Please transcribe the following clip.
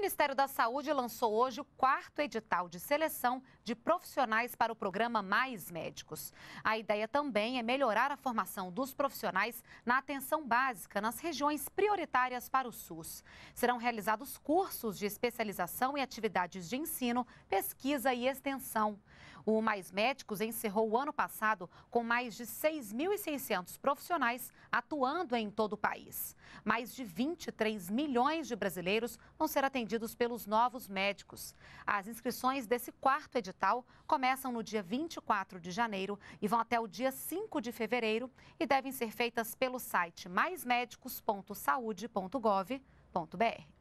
Ministério da Saúde lançou hoje o quarto edital de seleção de profissionais para o programa Mais Médicos. A ideia também é melhorar a formação dos profissionais na atenção básica nas regiões prioritárias para o SUS. Serão realizados cursos de especialização e atividades de ensino, pesquisa e extensão. O Mais Médicos encerrou o ano passado com mais de 6.600 profissionais atuando em todo o país. Mais de 23 milhões de brasileiros vão ser atendidos pelos novos médicos. As inscrições desse quarto edital começam no dia 24 de janeiro e vão até o dia 5 de fevereiro e devem ser feitas pelo site maismedicos.saude.gov.br.